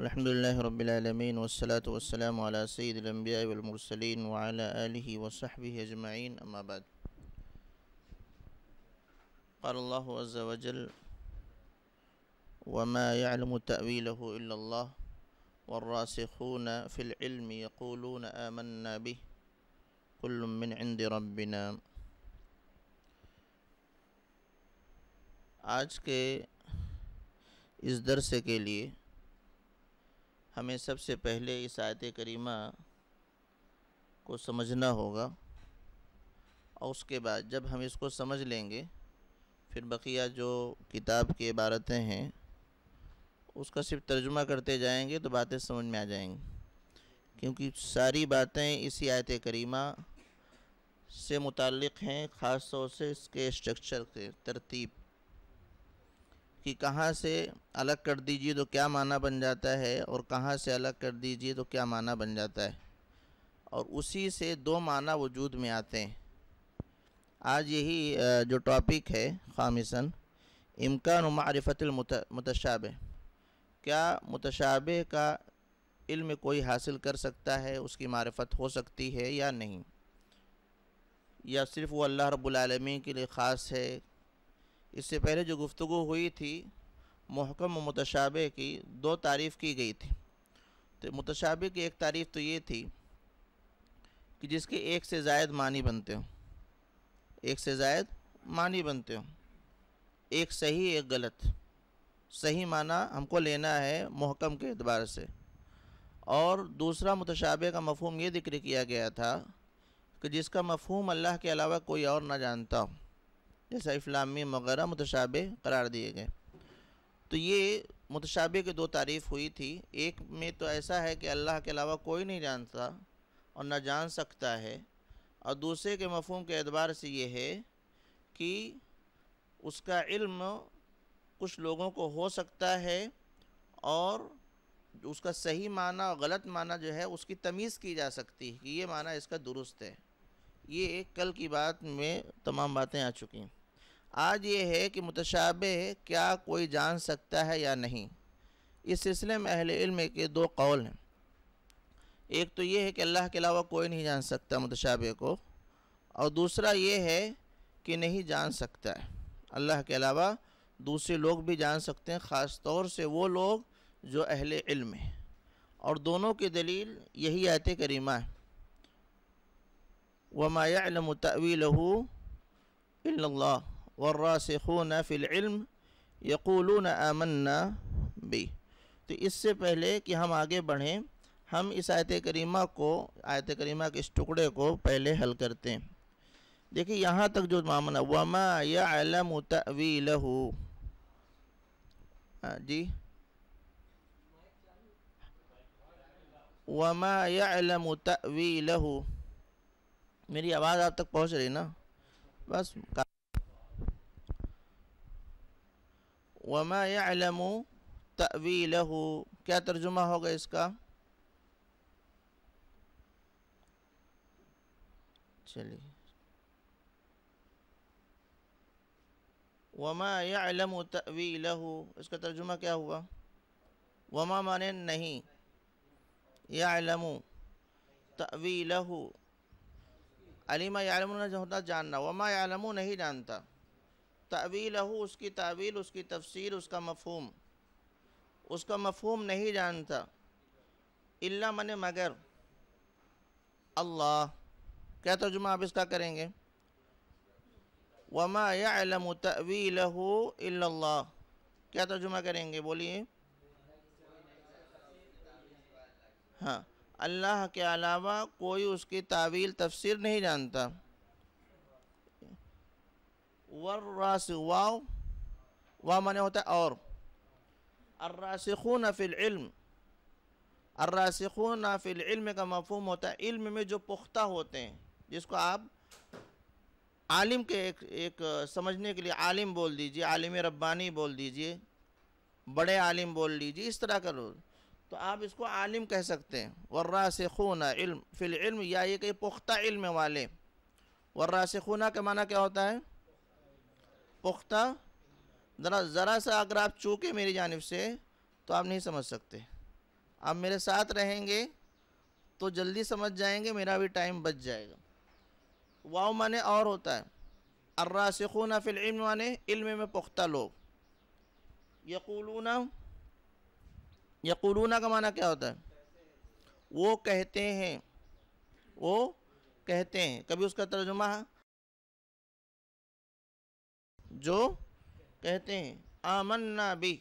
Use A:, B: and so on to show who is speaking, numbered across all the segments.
A: الحمد لله رب العالمين والصلاة والسلام على سيد الأنبياء والمرسلين وعلى آله وصحبه أجمعين أما بعد قال الله عز وجل وما يعلم تأويله إلا الله والراسخون في العلم يقولون آمنا به كل من عند ربنا آج کے اس درس کے لئے हमें सबसे पहले इस आयत करीमा को समझना होगा और उसके बाद जब हम इसको समझ लेंगे फिर बकिया जो किताब की इबारतें हैं उसका सिर्फ तर्जुमा करते जाएंगे तो बातें समझ में आ जाएंगी क्योंकि सारी बातें इसी आयत करीमा से मुतक़ हैं ख़ास तौर से इसके स्ट्रक्चर के तरतीब कि कहाँ से अलग कर दीजिए तो क्या माना बन जाता है और कहाँ से अलग कर दीजिए तो क्या माना बन जाता है और उसी से दो माना वजूद में आते हैं आज यही जो टॉपिक है खामिसन इम्कान मारफतमतशाब क्या मुतशाब का इल्म कोई हासिल कर सकता है उसकी मारफत हो सकती है या नहीं या सिर्फ़ वो अल्लाह रब्लम के लिए ख़ास है इससे पहले जो गुफ्तु हुई थी महकम मतशाबे की दो तारीफ़ की गई थी तो मतशाबे की एक तारीफ़ तो ये थी कि जिसके एक से जायद मानी बनते हो एक से जायद मानी बनते हो एक सही एक गलत सही माना हमको लेना है महकम के अतबार से और दूसरा मतशाबे का मफहम ये जिक्र किया गया था कि जिसका मफहम अल्लाह के अलावा कोई और ना जानता हो जैसे इफ़लामी वगैरह मुतशाबे करार दिए गए तो ये मुतशाबे की दो तारीफ़ हुई थी एक में तो ऐसा है कि अल्लाह के अलावा कोई नहीं जानता और ना जान सकता है और दूसरे के मफहम के एतबार से ये है कि उसका इल्म कुछ लोगों को हो सकता है और उसका सही माना और गलत माना जो है उसकी तमीज़ की जा सकती है कि ये माना इसका दुरुस्त है ये कल की बात में तमाम बातें आ चुकी हैं आज ये है कि मुतशाबे क्या कोई जान सकता है या नहीं इस सिलसिले में अहिल इल्म के दो कौल हैं एक तो ये है कि अल्लाह के अलावा कोई नहीं जान सकता मुतशाबे को और दूसरा ये है कि नहीं जान सकता है अल्लाह के अलावा दूसरे लोग भी जान सकते हैं ख़ास तौर से वो लोग जो अहल इल्म हैं और दोनों की दलील यही आयत करीमा है वमायावी तवील वर्रासिखून फ़िल्म यक़ूलून आमन्ना बी तो इससे पहले कि हम आगे बढ़ें हम इस आयत करीमा को आयत करीमा के इस टुकड़े को पहले हल करते हैं देखिए यहाँ तक जो मामला वमा यालम तवील हाँ जी वमा यालम तवील मेरी आवाज़ आप तक पहुँच रही ना बस وما يعلم تأويله کیا ترجمہ ہوگا اس کا چلی وما يعلم تأويله اس کا ترجمہ کیا ہوا وما معنی نہیں يعلم تأويله علیمہ يعلمون جاننا وما يعلمون نہیں جانتا तावील हो उसकी तावील उसकी तफसीर उसका मफहम उसका मफहम नहीं जानता इल्ला मन मगर अल्लाह क्या तर्जुमा आप इसका करेंगे वमा यालम तवील हो क्या तर्जुमा करेंगे बोलिए हाँ अल्लाह के अलावा कोई उसकी तावील तफसीर नहीं जानता वर्रास वाव माने होता है और अर्रासिखून फ़िल इल्म अर्रासिखून फ़िल इल्म का मफहम होता है इल्म में जो पुख्ता होते हैं जिसको आप आलिम के एक एक समझने के लिए आलिम बोल दीजिए आलिम रब्बानी बोल दीजिए बड़े आलिम बोल लीजिए इस तरह का तो आप इसको आलिम कह सकते हैं वर्रा से खून इल्म फिल इल्म या ये कि पुख्ता इल्म वाले वर्रा से खूना का माना क्या होता है पुख्ता ज़रा ज़रा सा अगर आप चूके मेरी जानब से तो आप नहीं समझ सकते आप मेरे साथ रहेंगे तो जल्दी समझ जाएंगे मेरा भी टाइम बच जाएगा वाव माने और होता है अर्रासिखून फ़िल्म माने इल्म में पुख्ता लोग यकूलूना यकूलूना का माना क्या होता है वो कहते हैं वो कहते हैं कभी उसका तर्जुमा जो कहते हैं आमन्ना बी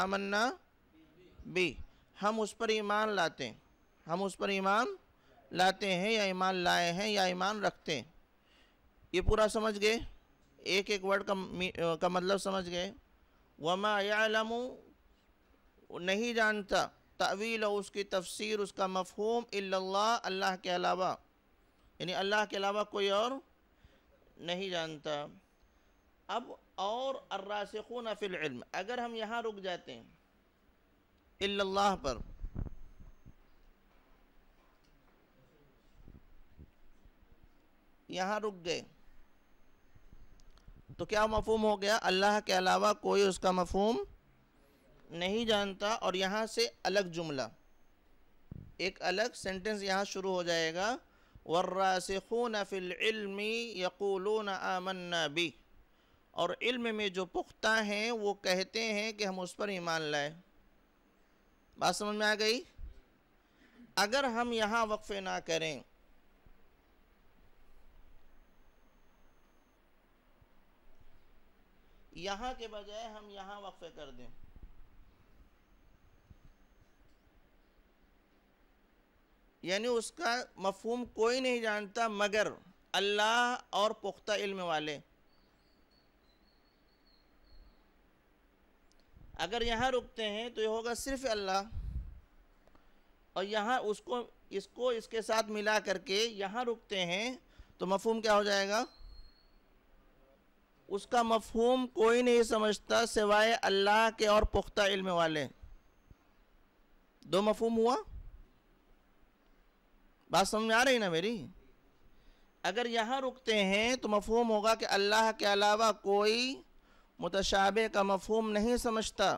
A: आमन्ना बी हम उस पर ईमान लाते हैं हम उस पर ईमान लाते हैं या ईमान लाए हैं या ईमान रखते हैं ये पूरा समझ गए एक एक वर्ड का का मतलब समझ गए वमा यालम नहीं जानता तवील और उसकी तफसीर उसका मफहूम अल्लाह अल्लाह के अलावा यानी अल्लाह के अलावा कोई और नहीं जानता अब और अर्रासिखून फ़िल्म अगर हम यहाँ रुक जाते हैं अल्लाह पर यहाँ रुक गए तो क्या मफहम हो गया अल्लाह के अलावा कोई उसका मफहम नहीं जानता और यहाँ से अलग जुमला एक अलग सेंटेंस यहाँ शुरू हो जाएगा वर्रासिखून फ़िल्मी यकूलून आमन्ना बी और इल्म में जो पुख्ता हैं वो कहते हैं कि हम उस पर ईमान लाए बात समझ में आ गई अगर हम यहाँ वक्फ़े ना करें यहाँ के बजाय हम यहाँ वक्फे कर दें यानी उसका मफहम कोई नहीं जानता मगर अल्लाह और पुख्ता इल्म वाले अगर यहाँ रुकते हैं तो ये होगा सिर्फ अल्लाह और यहाँ उसको इसको इसके साथ मिला करके यहाँ रुकते हैं तो मफहम क्या हो जाएगा उसका मफहम कोई नहीं समझता सिवाय अल्लाह के और पुख्ता इल्म वाले दो मफहम हुआ बात समझ आ रही ना मेरी अगर यहाँ रुकते हैं तो मफहम होगा कि अल्लाह के अलावा कोई मुतशाबे का मफहम नहीं समझता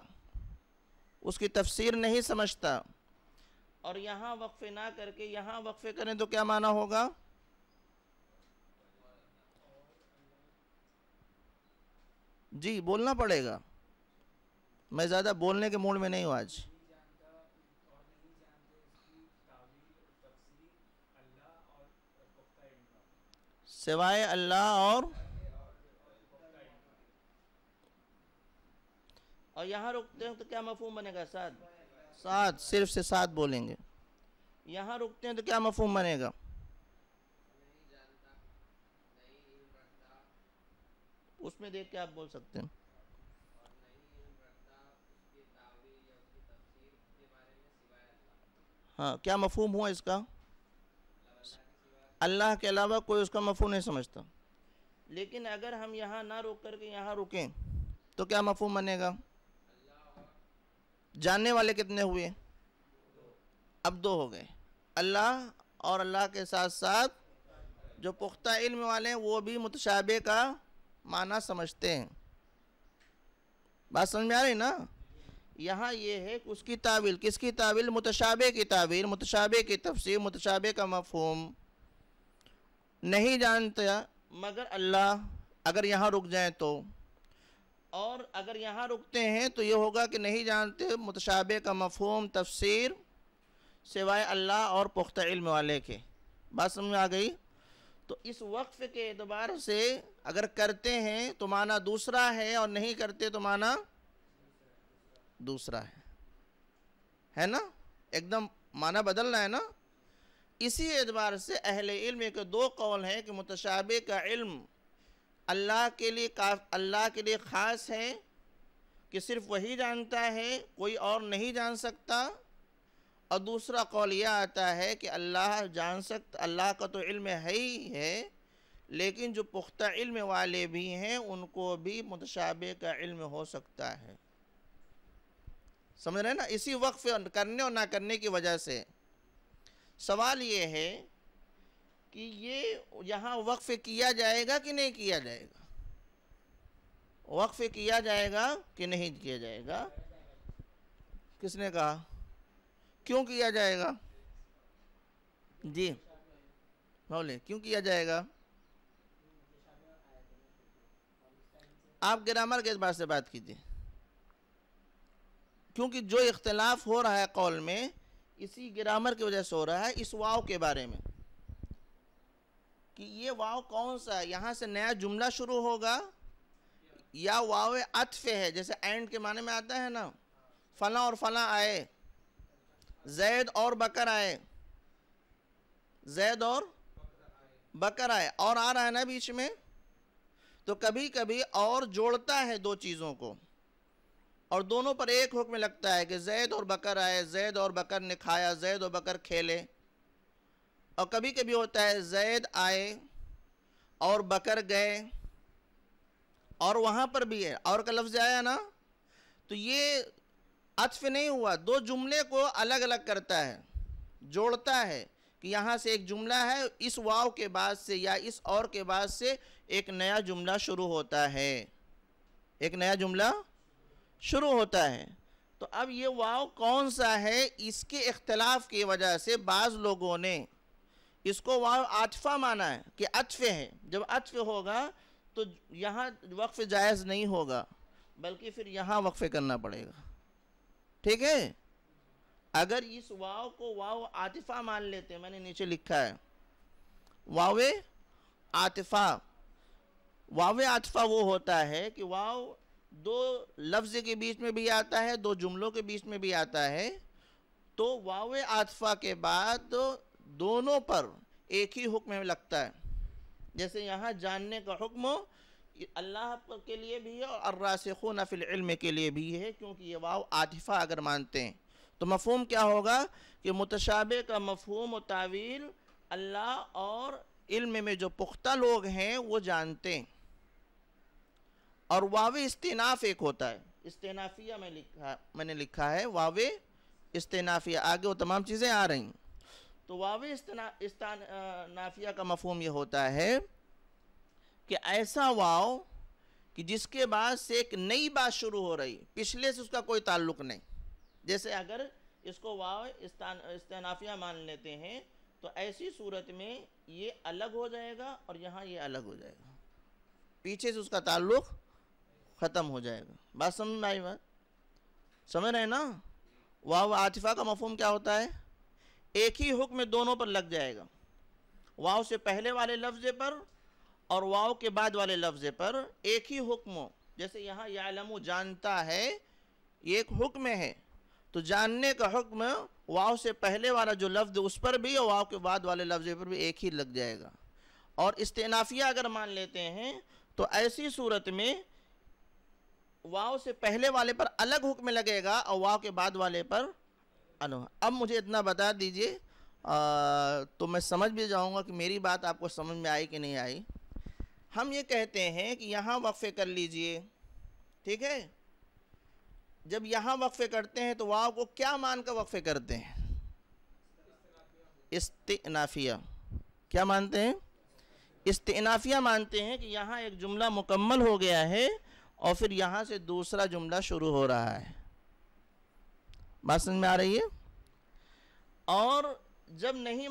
A: उसकी तफसीर नहीं समझता और यहाँ वक्फ़े ना करके यहाँ वक्फ़े करें तो क्या माना होगा जी बोलना पड़ेगा मैं ज़्यादा बोलने के मूड में नहीं हूँ आज सिवाय अल्लाह और और यहाँ रुकते हैं तो क्या मफहम बनेगा साद सात सिर्फ से सात बोलेंगे यहाँ रुकते हैं तो क्या मफहम बनेगा उसमें देख के आप बोल सकते हैं हाँ क्या मफहम हुआ इसका अल्लाह के अलावा कोई उसका मफहम नहीं समझता लेकिन अगर हम यहाँ ना रुक करके यहाँ रुकें तो क्या मफहम बनेगा जानने वाले कितने हुए अब दो हो गए अल्लाह और अल्लाह के साथ साथ जो पुख्ता इल्म वाले हैं वो भी मुतशाबे का माना समझते हैं बात समझ में आ रही ना यहाँ ये है कि उसकी ताविल किसकी ताविल मुतशाबे की तावील मुतशाबे की तफसीर मुतशाबे का मफहम नहीं जानता मगर अल्लाह अगर यहाँ रुक जाए तो और अगर यहाँ रुकते हैं तो ये होगा कि नहीं जानते मुतशाबे का मफहम तफसीर सिवाय अल्लाह और पुख्ता इल्म वाले के बात समझ में आ गई तो इस वक्फ़ के अतबार से अगर करते हैं तो माना दूसरा है और नहीं करते तो माना दूसरा है है ना एकदम माना बदलना है ना इसी एतबार से अहले इल्म के दो कौल हैं कि मुतशाबे का इल्म अल्लाह के लिए का अल्लाह के लिए ख़ास है कि सिर्फ वही जानता है कोई और नहीं जान सकता और दूसरा कौल यह आता है कि अल्लाह जान सकता अल्लाह का तो इल्म है ही है लेकिन जो पुख्ता इल्म वाले भी हैं उनको भी मुतशाबे का इल्म हो सकता है समझ रहे ना इसी वक्फ करने और ना करने की वजह से सवाल ये है कि ये यहाँ वक्फ किया जाएगा कि नहीं किया जाएगा वक्फ किया जाएगा कि नहीं किया जाएगा किसने कहा क्यों किया जाएगा जी बोले क्यों किया जाएगा आप ग्रामर के अतबार से बात कीजिए क्योंकि जो इख्तलाफ हो रहा है कौल में इसी ग्रामर की वजह से हो रहा है इस वाव के बारे में कि ये वाव कौन सा है यहाँ से नया जुमला शुरू होगा या वाव अतफ है जैसे एंड के माने में आता है ना फला और फला आए जैद और बकर आए जैद और बकर आए और आ रहा है ना बीच में तो कभी कभी और जोड़ता है दो चीज़ों को और दोनों पर एक हुक्म लगता है कि जैद और बकर आए जैद और बकर ने खाया जैद और बकर खेले और कभी कभी होता है जैद आए और बकर गए और वहाँ पर भी है और का लफ्ज़ आया ना तो ये अतफ नहीं हुआ दो जुमले को अलग अलग करता है जोड़ता है कि यहाँ से एक जुमला है इस वाव के बाद से या इस और के बाद से एक नया जुमला शुरू होता है एक नया जुमला शुरू होता है तो अब ये वाव कौन सा है इसके इख्तलाफ की वजह से बाज़ लोगों ने इसको वाव आतफा माना है कि अतफ है जब अतफ़ होगा तो यहाँ वक्फ जायज़ नहीं होगा बल्कि फिर यहाँ वक्फ़ करना पड़ेगा ठीक है अगर इस वाव को वाव आतिफा मान लेते मैंने नीचे लिखा है वाव आतिफा वाव आतिफा वो होता है कि वाव दो लफ्ज़ के बीच में भी आता है दो जुमलों के बीच में भी आता है तो वाव आतफा के बाद दोनों पर एक ही हुक्म लगता है जैसे यहाँ जानने का हुक्म अल्लाह के लिए भी है और अर्रासखो इल्म के लिए भी है क्योंकि ये वाव आतिफ़ा अगर मानते हैं तो मफहम क्या होगा कि मुतशाबे का मफहम तावील अल्लाह और इल्म में जो पुख्ता लोग हैं वो जानते हैं और वाव इस्तेनाफ़ एक होता है इस्तेनाफ़िया में लिखा मैंने लिखा है वाव इस्तेनाफ़िया आगे वो तमाम चीज़ें आ रही हैं तो वाव इस्तान नाफिया का मफहम यह होता है कि ऐसा वाव कि जिसके बाद से एक नई बात शुरू हो रही पिछले से उसका कोई ताल्लुक नहीं जैसे अगर इसको वाव इस्तान मान लेते हैं तो ऐसी सूरत में ये अलग हो जाएगा और यहाँ ये अलग हो जाएगा पीछे से उसका ताल्लुक ख़त्म हो जाएगा बात समझ में आई बात समझ रहे ना वाह आतिफ़ा का मफहम क्या होता है एक ही हुक्म दोनों पर लग जाएगा वाव से पहले वाले लफ्ज़ पर और वाव के बाद वाले लफ्ज़ पर एक ही हुक्म जैसे यहाँ यालमु जानता है ये एक हुक्म है तो जानने का हुक्म वाव से पहले वाला जो लफ्ज़ उस पर भी और वाव के बाद वाले लफ्ज़ पर भी एक ही लग जाएगा और इस्तेनाफिया अगर मान लेते हैं तो ऐसी सूरत में वाव से पहले वाले पर अलग हुक्म लगेगा और वाव के बाद वाले पर अनुभव अब मुझे इतना बता दीजिए तो मैं समझ भी जाऊँगा कि मेरी बात आपको समझ में आई कि नहीं आई हम ये कहते हैं कि यहाँ वक्फ़े कर लीजिए ठीक है जब यहाँ वक्फ़े करते हैं तो वाव को क्या मान कर वक्फ़े करते हैं इस्तनाफिया क्या मानते हैं इस्तनाफिया मानते हैं कि यहाँ एक जुमला मुकम्मल हो गया है और फिर यहाँ से दूसरा जुमला शुरू हो रहा है बात समझ में आ रही है और जब नहीं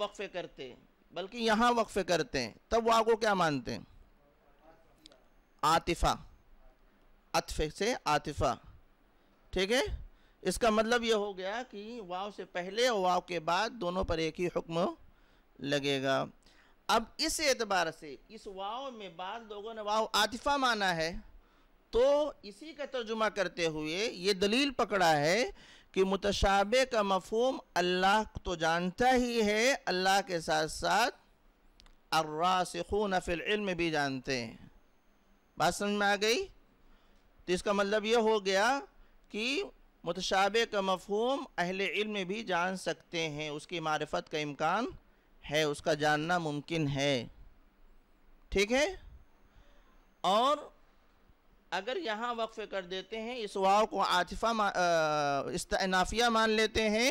A: वक्फ़े करते बल्कि यहाँ वक्फ़े करते हैं तब वाह को क्या मानते हैं आतिफ़ा अतफ़े से आतिफ़ा ठीक है इसका मतलब यह हो गया कि वाव से पहले और वाव के बाद दोनों पर एक ही हुक्म लगेगा अब इस एतबार से इस वाव में बाद लोगों ने वाव आतिफ़ा माना है तो इसी का तर्जुमा करते हुए ये दलील पकड़ा है कि मुतशाबे का मफहम अल्लाह तो जानता ही है अल्लाह के साथ साथ अर्रासखून इल्म भी जानते हैं बात समझ में आ गई तो इसका मतलब ये हो गया कि मुतशाबे का मफहम अहले इल्म भी जान सकते हैं उसकी मारफत का इम्कान है उसका जानना मुमकिन है ठीक है और अगर यहाँ वक्फ़ कर देते हैं इस वाव को आतिफा मा, नाफिया मान लेते हैं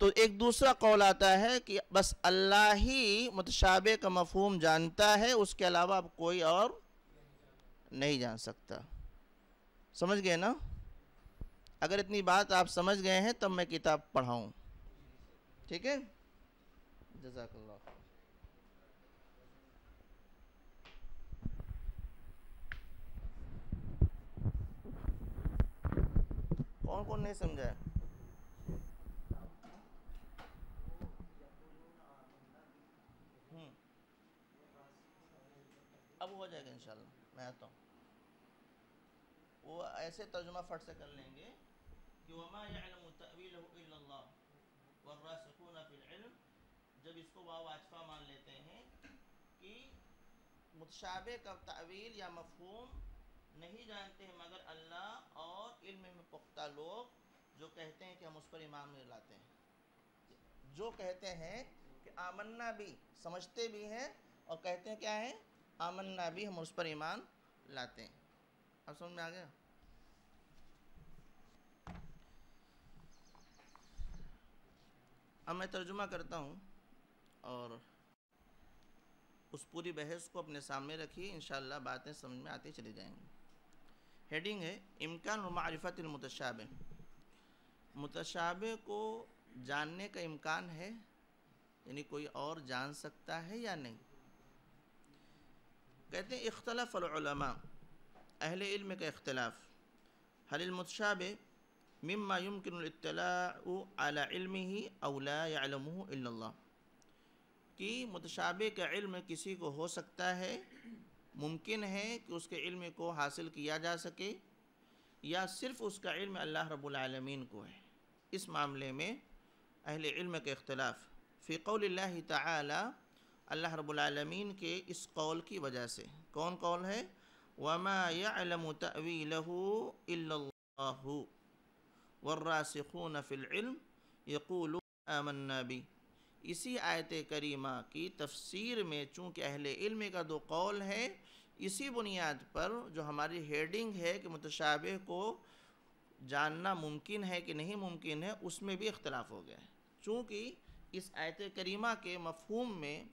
A: तो एक दूसरा कौल आता है कि बस अल्लाह ही मतशाबे का मफहम जानता है उसके अलावा अब कोई और नहीं जान सकता समझ गए ना अगर इतनी बात आप समझ गए हैं तब मैं किताब पढ़ाऊँ ठीक है जजाकल्ला कौन कौन नहीं समझा है हम्म। अब हो जाएगा इंशाल्लाह मैं आता हूँ वो ऐसे तर्जुमा फट से कर लेंगे कि जब इसको वाव आचफा मान लेते हैं कि मुतशाबे का तवील या मफहूम नहीं जानते हैं मगर अल्लाह और इल्म में पुख्ता लोग जो कहते हैं कि हम उस पर ईमान नहीं लाते हैं जो कहते हैं कि आमन्ना भी समझते भी हैं और कहते हैं क्या है आमन्ना भी हम उस पर ईमान लाते हैं अब समझ में आ गया अब मैं तर्जुमा करता हूँ और उस पूरी बहस को अपने सामने रखिए इन बातें समझ में आती चली जाएंगी हेडिंग है इम्कान मारफत मुतशाबे को जानने का इम्कान है यानी कोई और जान सकता है या नहीं कहते हैं इख्तलाफ़लमा अहल इल्म का इख्तलाफ हलमतशाब मम्मा यमकिनतलाम ही अवलामल्ला कि मुतशाबे का इल्म किसी को हो सकता है मुमकिन है कि उसके इल्म को हासिल किया जा सके या सिर्फ़ उसका इल्म अल्लाह रबालमीन को है इस मामले में अहल इल्म के अख्तिलाफ़ फ़िकौल तल्ला रबालमीन के इस कौल की वजह से कौन कौल है वमा यालम तवीलहू वर्रासिखून फ़िल्म यकूल अमन्नबी इसी आयत करीमा की तफसीर में चूँकि अहल इल्म का दो कौल है इसी बुनियाद पर जो हमारी हेडिंग है कि मुतशाबे को जानना मुमकिन है कि नहीं मुमकिन है उसमें भी इख्तलाफ हो गया है चूँकि इस आयत करीमा के मफहूम में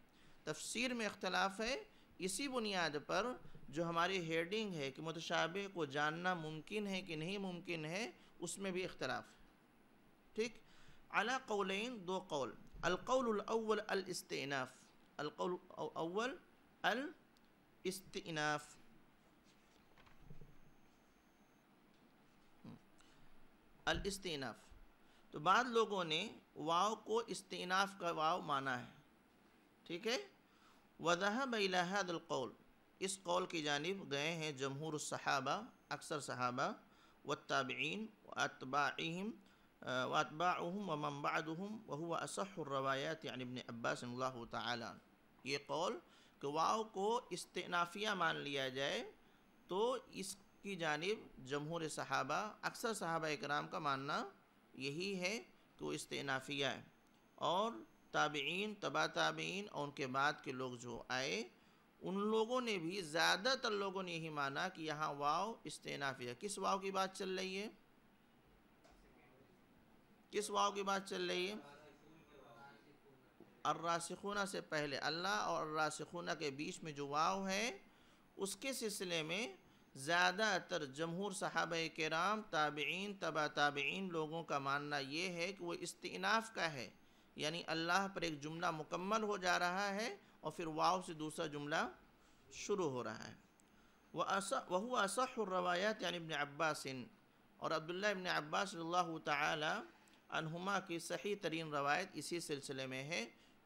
A: तफसीर में इख्तलाफ है इसी बुनियाद पर जो हमारी हेडिंग है कि मुतशाबे को जानना मुमकिन है कि नहीं मुमकिन है उसमें भी इख्तलाफ ठीक अला कौलिन दो कौल القول الأول الاستئناف القول الأول الاستئناف الاستئناف تو بعض لوگوں نے واو کو استئناف کا واو مانا ہے ٹھیک ہے وضحب الحد القول اس قول کی جانب گئے ہیں جمہور صحابہ اکثر صحابہ و تابعین वातबाहम वमबादहम वहुआ असहरवायात यानि इबन अब्बास ताला ये कौल कि वाव को इस्तनाफिया मान लिया जाए तो इसकी जानब जमहूर सहाबा अक्सर सहाबा कराम का मानना यही है कि वो इस्तनाफिया है और ताबीन तबा ताबीन और उनके बाद के लोग जो आए उन लोगों ने भी ज़्यादातर लोगों ने यही माना कि यहाँ वाव इस्तनाफिया किस वाव की बात चल रही है किस वाव की बात चल रही है अर्रासिखूना से पहले अल्लाह और अर्रासिखूना के बीच में जो वाव है उसके सिलसिले में ज़्यादातर जमहूर साहब कराम ताबीन तबा ताबीन लोगों का मानना ये है कि वह इस्तनाफ़ का है यानी अल्लाह पर एक जुमला मुकम्मल हो जा रहा है और फिर वाव से दूसरा जुमला शुरू हो रहा है वह वह रवायत यानी अबन और अब्दुल्ला इबन अब्बास अनहुमा की सही तरीन रवायत इसी सिलसिले में है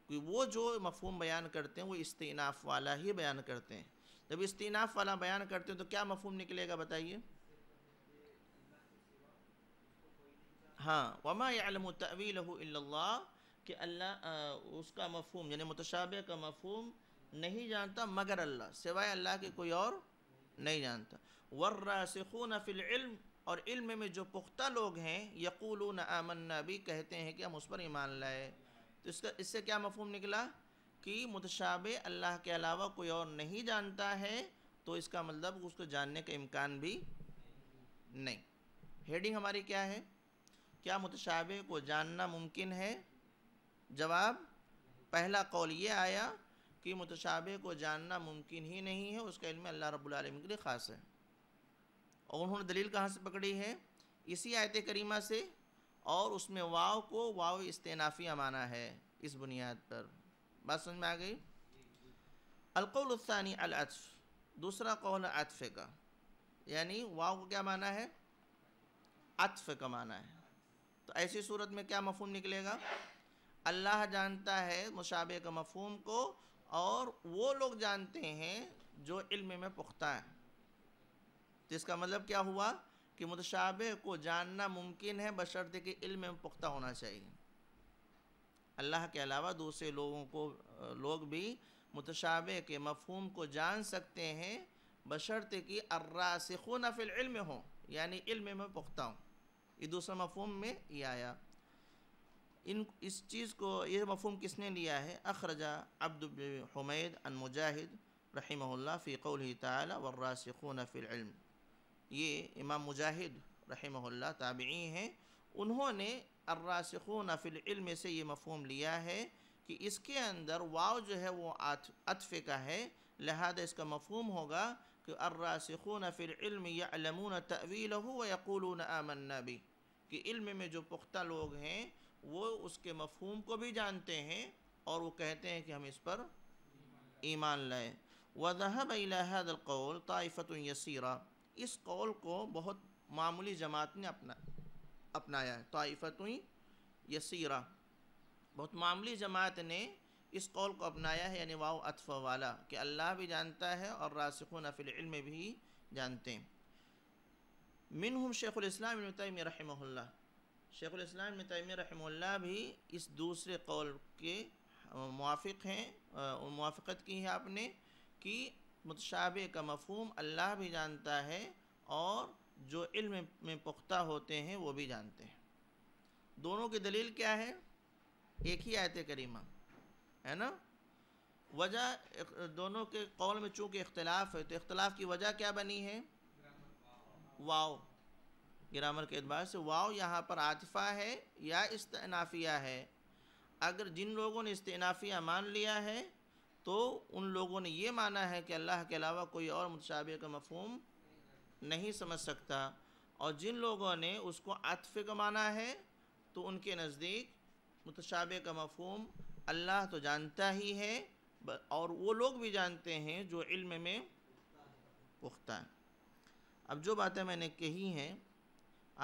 A: कि वो जो मफहम बयान करते हैं वो इस्तनाफ़ वाला ही बयान करते हैं जब इस्तनाफ वाला बयान करते हैं तो क्या मफहम निकलेगा बताइए हाँ वमाम यालम तवील कि अल्लाह उसका मफहम यानी मुतशाबे का मफहम नहीं जानता मगर अल्लाह सिवाय अल्लाह के कोई और नहीं जानता वर्रा सिखून फ़िल्म और इल्म में जो पुख्ता लोग हैं यकूल आमन्ना भी कहते हैं कि हम उस पर ईमान लाए तो इसका इससे क्या मफहम निकला कि मुतशाब अल्लाह के अलावा कोई और नहीं जानता है तो इसका मतलब उसको जानने का इम्कान भी नहीं हेडिंग हमारी क्या है क्या मुतशाब को जानना मुमकिन है जवाब पहला कौल ये आया कि मुतशाब को जानना मुमकिन ही नहीं है उसका इल्म अल्लाह रब्बुल के लिए ख़ास है और उन्होंने दलील कहाँ से पकड़ी है इसी आयत करीमा से और उसमें वाव को वाव इस्तेनाफिया माना है इस बुनियाद पर बात समझ में आ गई अलकौलसानी अलअ्फ़ दूसरा कौल अतफ़ का यानी वाव को क्या माना है अतफ़ का माना है तो ऐसी सूरत में क्या मफहम निकलेगा अल्लाह जानता है मुशाबे का मफहम को और वो लोग जानते हैं जो इल्म में पुख्ता है तो इसका मतलब क्या हुआ कि मुतशाबे को जानना मुमकिन है बशर्ते कि इल्म में पुख्ता होना चाहिए अल्लाह के अलावा दूसरे लोगों को लोग भी मुतशाबे के मफहम को जान सकते हैं बशर्त कि अर्रासिखून फिल इल्म हो यानी इल्म में पुख्ता हूँ ये दूसरा मफहम में ये आया इन इस चीज़ को ये मफहम किसने लिया है अखरजा अब्द हमैद अन मुजाहिद रही फ़ी कौल ताली वर्रासिखून फिल इल्म ये इमाम मुजाहिद रहमल्ला ताबी हैं उन्होंने अर्रासखून इल्म से ये मफहम लिया है कि इसके अंदर वाव जो है वो अतफ़े का है लिहाजा इसका मफहम होगा कि अर्रासखून इल्म यालमून तवील हो व यकूलून आमन्ना भी कि इल्म में जो पुख्ता लोग हैं वो उसके मफहम को भी जानते हैं और वो कहते हैं कि हम इस पर ईमान लाएँ वजहब इलाहदल कौल ताइफ़त यसीरा इस कौल को बहुत मामूली जमात ने अपना अपनाया है ताइफतुई यसीरा बहुत मामूली जमात ने इस कौल को अपनाया है यानी वाव अतफ़ वाला कि अल्लाह भी जानता है और रासिखुन फ़िल्म भी जानते हैं मिन हम शेख़ुलस्लाम तैम रहमल्ला शेख़ुलस्लाम तैम भी इस दूसरे कौल के मुआफ़ हैं मुआफ़त की है आपने कि मुतशाबे का मफहम अल्लाह भी जानता है और जो इल्म में पुख्ता होते हैं वो भी जानते हैं दोनों की दलील क्या है एक ही आयत करीमा है ना वजह दोनों के कौल में चूँकि इख्तलाफ है तो इख्तलाफ की वजह क्या बनी है वाओ ग्रामर के अतबार से वाओ यहाँ पर आतफ़ा है या इस्तनाफिया है अगर जिन लोगों ने इस्तनाफिया मान लिया है तो उन लोगों ने यह माना है कि अल्लाह के अलावा कोई और मुतशाबे का मफहम नहीं समझ सकता और जिन लोगों ने उसको अतफ़ का माना है तो उनके नज़दीक मुतशाबे का मफहम अल्लाह तो जानता ही है और वो लोग भी जानते हैं जो इल्म में पुख्ता है अब जो बातें मैंने कही हैं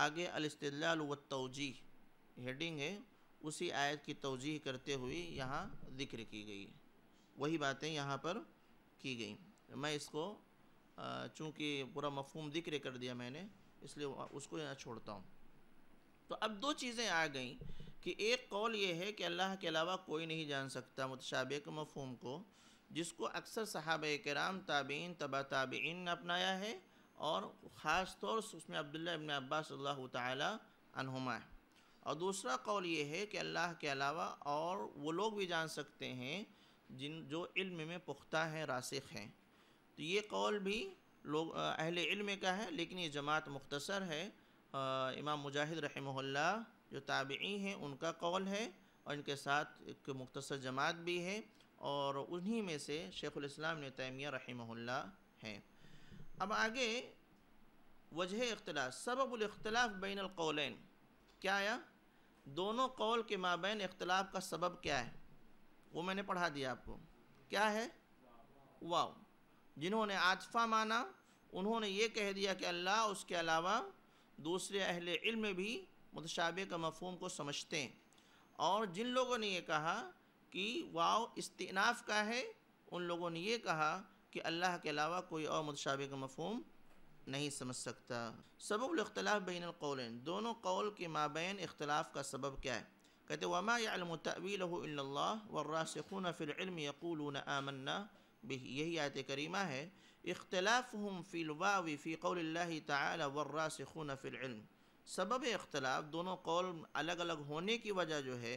A: आगे अलस्तलाल व तोजी हेडिंग है उसी आयत की तोजीह करते हुए यहाँ ज़िक्र की गई है वही बातें यहाँ पर की गई मैं इसको चूँकि पूरा मफहम जिक्र कर दिया मैंने इसलिए उसको यहाँ छोड़ता हूँ तो अब दो चीज़ें आ गई कि एक कौल ये है कि अल्लाह के अलावा कोई नहीं जान सकता मुतशाब के मफहम को जिसको अक्सर सहाब कराम ताबीन तबा ताबीन ने अपनाया है और ख़ास तौर से उसमें अब्दुल्लाबन इबन अब्बास अल्लाह है और दूसरा कौल ये है कि अल्लाह के अलावा और वो लोग भी जान सकते हैं जिन जो इल्म में पुख्ता हैं रासिक हैं तो ये कौल भी लोग अहल इल्म का है लेकिन ये जमात मुख्तसर है आ, इमाम मुजाहिद रहमल्ला जो ताबी हैं उनका कौल है और इनके साथ एक मुख्तसर जमात भी है और उन्हीं में से शेख़ुलस्लाम ने तैमिया रहमल्ला हैं अब आगे वजह अख्तिला सबब अख्तलाफ बैन कौलन क्या आया दोनों कौल के माबे अख्तलाफ का सबब क्या है वो मैंने पढ़ा दिया आपको क्या है वाव जिन्होंने आतफा माना उन्होंने ये कह दिया कि अल्लाह उसके अलावा दूसरे अहल इल्म भी मुतशाबे का मफहम को समझते हैं और जिन लोगों ने यह कहा कि वाव इस्तनाफ़ का है उन लोगों ने यह कहा कि अल्लाह के अलावा कोई और मुतशाबे का मफहम नहीं समझ सकता सबब अख्तलाफ़ बैन कौलन दोनों कौल के माबे अख्तलाफ का सबब क्या है कहते वमा यालम तवील वर्रासिकुन फ़िल्म यक़ूलून आमन्ना भी यही आयत करीमा है इख्तलाफ़ हम फ़िलवावी फ़ी कौल ताली वर्रासिकुन फ़िल्म सबब इख्तलाफ दोनों कौल अलग अलग होने की वजह जो है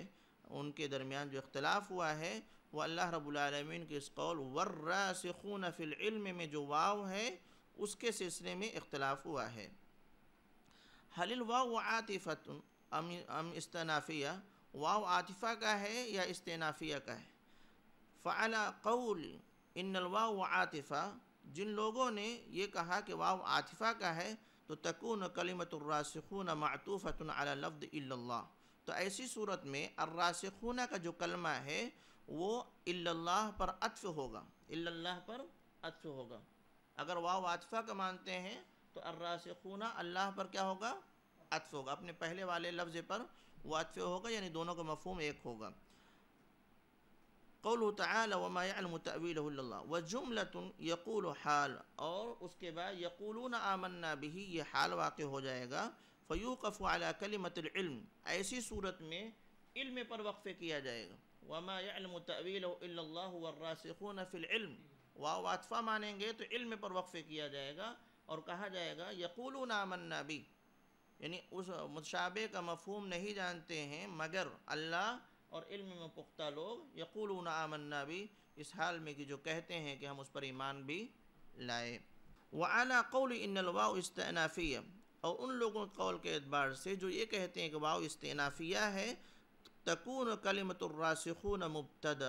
A: उनके दरमियान जो इख्तलाफ हुआ है वह अल्लाह रबालमीन के इस कौल वर्रासिकुन फ़िल्म में जो वाव है उसके सिलसिले में इख्तलाफ हुआ है हलिल वाव अम अम इस्तनाफ़िया वाव आतिफ़ा का है या इस्तेनाफिया का है फ़ाला कौल इनलवा व आतिफ़ा जिन लोगों ने यह कहा कि वाव आतिफ़ा का है तो तकून कलमतर्रासखून मातूफ़तन लफ्द इल्ला तो ऐसी सूरत में अर्रासखून का जो कलमा है वो इल्लाह पर अतफ़ होगा इल्लाह पर अतफ़ होगा अगर वाव आतिफ़ा का मानते हैं तो अर्रासखून अल्लाह पर क्या होगा अतफ़ होगा अपने पहले वाले लफ्ज़ पर वातफ़ होगा यानी दोनों का मफहम एक होगा कौल ताल वमायालम तवील व जुमलतन यकूल हाल और उसके बाद यकूलून आमन्ना भी ये हाल वाक़ हो जाएगा फ़यूक़फ़ अला कलमतम ऐसी सूरत में इल्म पर वक्फ़ किया जाएगा वमायालम तवील वर्रासिखून फ़िल्म वातफ़ा मानेंगे तो इल्म पर वक्फ़ किया जाएगा और कहा जाएगा यकूलून आमन्ना भी यानी उस मुशाबे का मफहम नहीं जानते हैं मगर अल्लाह और इल्म में पुख्ता लोग यकूल आमन्ना भी इस हाल में कि जो कहते हैं कि हम उस पर ईमान भी लाए व आला कौल इनलवा और उन लोगों के कौल के अतबार से जो ये कहते हैं कि वाव इस्तनाफ़िया है तकून कलमतरासखून मुबतद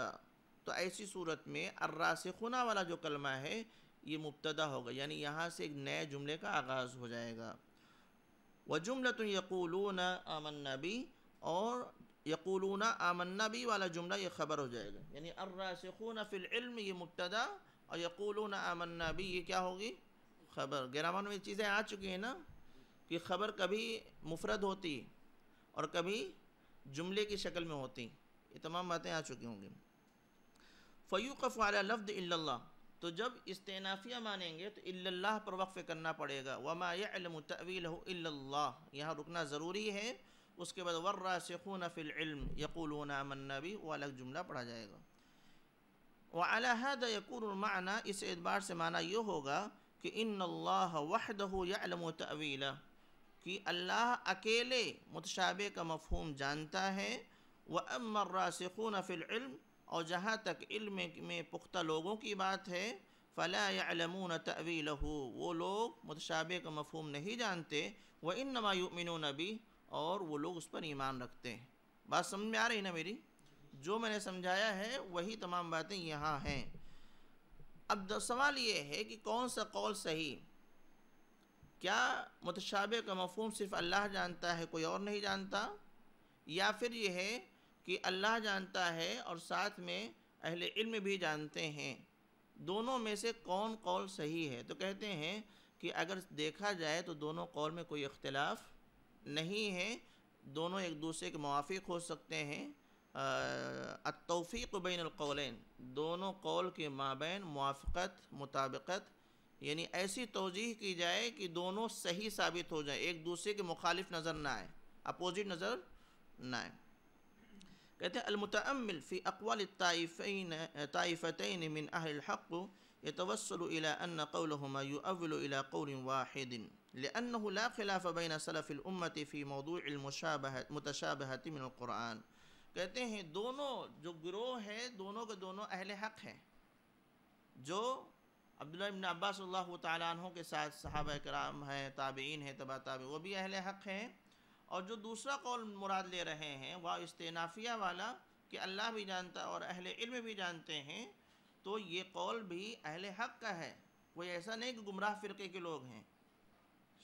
A: तो ऐसी सूरत में अर्रासखुना वाला जो कलमा है ये मुबतदा होगा यानी यहाँ से एक नए जुमले का आगाज़ हो जाएगा व जुमला जुमलतन यकूलून आमन्ना बी और यकूलून आमन्ना बी वाला जुमला ये खबर हो जाएगा यानी अर्रासिखून फिल इल्म ये मुबतदा और यकूलून आमन्ना बी ये क्या होगी खबर ग्रामर में चीज़ें आ चुकी हैं ना कि खबर कभी मुफरद होती और कभी जुमले की शक्ल में होती ये तमाम बातें आ चुकी होंगी फ़यूक़फ़ वाला लफ्द इल्ला तो जब इस्तेनाफिया मानेंगे तो इल्लल्लाह पर वक्फ़ करना पड़ेगा वमा यलम तवील इल्लल्लाह यहाँ रुकना ज़रूरी है उसके बाद वर्रासिखून फ़िल्म यकुलून मन्ना भी वो अलग जुमला पढ़ा जाएगा व अलहद इस एतबार से माना ये होगा कि इन अल्लाह वहदह यलम तवीला कि अल्लाह अकेले मुतशाबे का मफहूम जानता है व अमर्रासिखून फ़िल्म और जहाँ तक इल्म में पुख्ता लोगों की बात है फ़ला यालमून तवील वो लोग मुतशाबे का मफहम नहीं जानते व इन नमायुमिन नबी और वो लोग उस पर ईमान रखते हैं बात समझ में आ रही ना मेरी जो मैंने समझाया है वही तमाम बातें यहाँ हैं अब सवाल ये है कि कौन सा कौल सही क्या मुतशाबे का मफहम सिर्फ़ अल्लाह जानता है कोई और नहीं जानता या फिर यह है कि अल्लाह जानता है और साथ में अहले इल्म भी जानते हैं दोनों में से कौन कौल सही है तो कहते हैं कि अगर देखा जाए तो दोनों कौल में कोई इख्तलाफ नहीं है दोनों एक दूसरे के मुआफ़ हो सकते हैं अतौफ़ीक बैनकौलन दोनों कौल के माबेन मुआफ़त मुताबिकत यानी ऐसी तोजीह की जाए कि दोनों सही साबित हो जाए एक दूसरे के मुखालिफ नज़र ना आए अपोजिट नज़र ना आए كذلك المتأمل في أقوال الطائفين طائفتين من أهل الحق يتوصل إلى أن قولهما يؤول إلى قول واحد لأنه لا خلاف بين سلف الأمة في موضوع المشابهة متشابهة من القرآن کہتے ہیں دونوں جو گروہ ہیں دونوں کے دونوں اہل حق ہیں جو عبداللہ ابن عباس اللہ تعالیٰ عنہ کے ساتھ صحابہ کرام ہیں تابعین ہیں تبا تابعین وہ بھی اہل حق ہیں और जो दूसरा कौल मुराद ले रहे हैं वह इस्तेनाफिया वाला कि अल्लाह भी जानता और अहल इल्म भी जानते हैं तो ये कौल भी अहल हक का है कोई ऐसा नहीं कि गुमराह फ़िरके के लोग हैं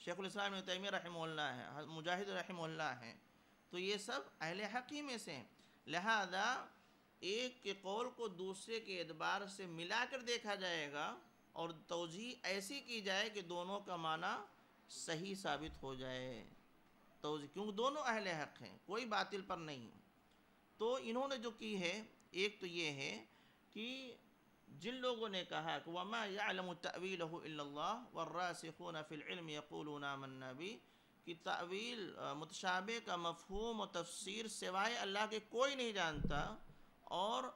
A: शेखुलस्लाम तैम रहमल्ला है मुजाहिद रहमल्ला हैं तो ये सब अहल हक ही में से हैं लिहाजा एक के कौल को दूसरे के एतबार से मिला कर देखा जाएगा और तोजी ऐसी की जाए कि दोनों का माना सही साबित हो जाए तो क्योंकि दोनों अहल हक़ हैं कोई बातिल पर नहीं तो इन्होंने जो की है एक तो ये है कि जिन लोगों ने कहा कि वमा यालम तवील वर्रासिखून फ़िल्म यकूल मन्नबी कि तवील मतशाबे का मफहूम और तफसर सिवाय अल्लाह के कोई नहीं जानता और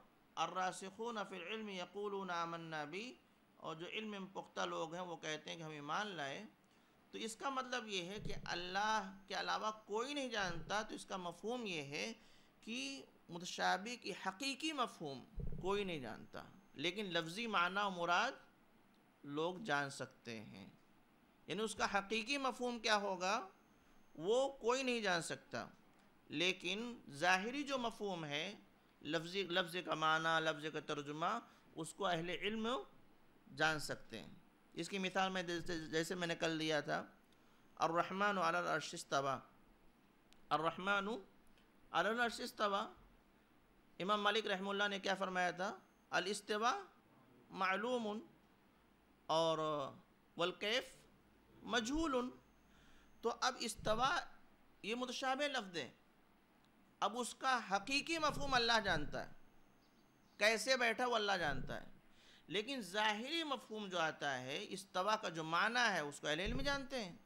A: अर्रासिखून फ़िल्म यकूल मन्नबी और जो इल्म पुख्ता लोग हैं वो कहते हैं कि हम ईमान लाए तो इसका मतलब ये है कि अल्लाह के अलावा कोई नहीं जानता तो इसका मफहम ये है कि मुतशाबी की हकीकी मफहम कोई नहीं जानता लेकिन लफ्ज़ी माना मुराद लोग जान सकते हैं यानी उसका हकीकी मफहम क्या होगा वो कोई नहीं जान सकता लेकिन ज़ाहरी जो मफहम है लफ्ज़ी लफ्ज़ का माना लफ्ज़ का तर्जुमा उसको अहले इल्म जान सकते हैं इसकी मिसाल में जैसे मैंने कल लिया था अर्रहमान अलरशवा अर्रहमान अलशिस्तवा इमाम मलिक रहमुल्ला ने क्या फ़रमाया था अलस्तवा मालूम और वलकैफ़ मजहूल तो अब इस्तवा ये मुतशाब लफ्ज़ हैं अब उसका हकीकी मफहम अल्लाह जानता है कैसे बैठा वो अल्लाह जानता है लेकिन ज़ाहरी मफहूम जो आता है इस तवा का जो माना है उसको एल में जानते हैं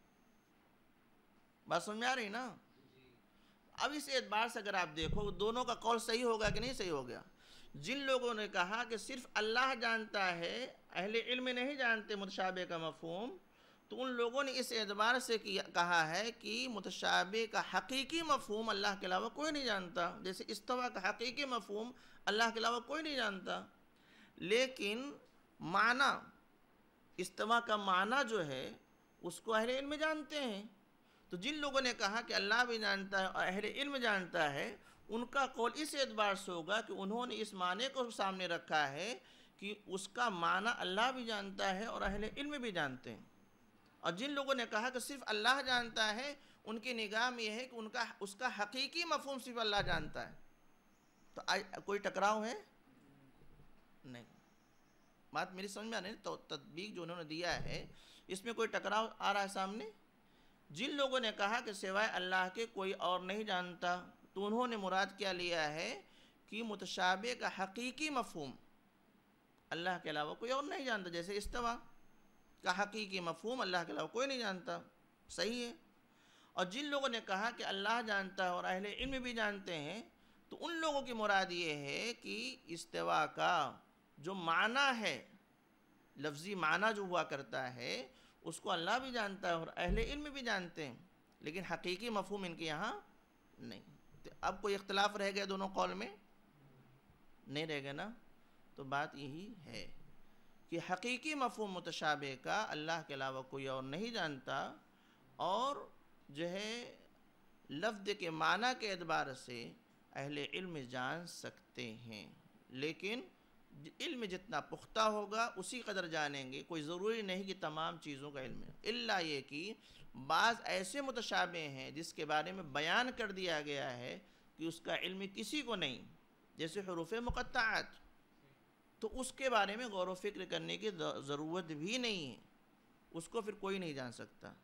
A: बात समझ में आ रही ना अब इस एतबार से अगर आप देखो दोनों का कौल सही होगा कि नहीं सही हो गया जिन लोगों ने कहा कि सिर्फ अल्लाह जानता है अहल इल्म नहीं जानते मुतशाबे का मफहम तो उन लोगों ने इस एतबार से किया कहा है कि मुतशाबे का हकीकी मफहम अल्लाह के अलावा कोई नहीं जानता जैसे इस्तवा का हकीकी मफहम अल्लाह के अलावा कोई नहीं जानता लेकिन माना इस्तवा का माना जो है उसको अहर इल्म जानते हैं तो जिन लोगों ने कहा कि अल्लाह भी जानता है और अहल इल्म जानता है उनका कौल इस एतबार से होगा कि उन्होंने इस माने को सामने रखा है कि उसका माना अल्लाह भी जानता है और अहल इल्म भी जानते हैं और जिन लोगों ने कहा कि सिर्फ अल्लाह जानता है उनकी निगाह में यह है कि उनका उसका हकीकी मफहम सिर्फ अल्लाह जानता है तो कोई टकराव है नहीं बात मेरी समझ में आ रही तो तदबीक जो उन्होंने दिया है इसमें कोई टकराव आ रहा है सामने जिन लोगों ने कहा कि सिवाय अल्लाह के कोई और नहीं जानता तो उन्होंने मुराद क्या लिया है कि मुतशाबे का हकीकी मफहम अल्लाह के अलावा कोई और नहीं जानता जैसे इस्तवा का हकीकी मफहम अल्लाह के अलावा कोई नहीं जानता सही है और जिन लोगों ने कहा कि अल्लाह जानता है और अहल इन भी जानते हैं तो उन लोगों की मुराद ये है कि इस्तवा का जो माना है लफ्ज़ी माना जो हुआ करता है उसको अल्लाह भी जानता है और अहले इल्म भी जानते हैं लेकिन हकीकी मफहम इनके यहाँ नहीं तो अब कोई इख्तलाफ रह गया दोनों कौल में नहीं रह गया ना तो बात यही है कि हकीकी मफहम मुतशाबे का अल्लाह के अलावा कोई और नहीं जानता और जो है लफ्ज़ के माना के अतबार से अहले इल्म जान सकते हैं लेकिन इल्म जितना पुख्ता होगा उसी कदर जानेंगे कोई ज़रूरी नहीं कि तमाम चीज़ों का इल्म इल्ला ये कि बाज़ ऐसे मुतशाबे हैं जिसके बारे में बयान कर दिया गया है कि उसका इल्म किसी को नहीं जैसे हरूफ मुक़त्त तो उसके बारे में गौर व फिक्र करने की ज़रूरत भी नहीं है उसको फिर कोई नहीं जान सकता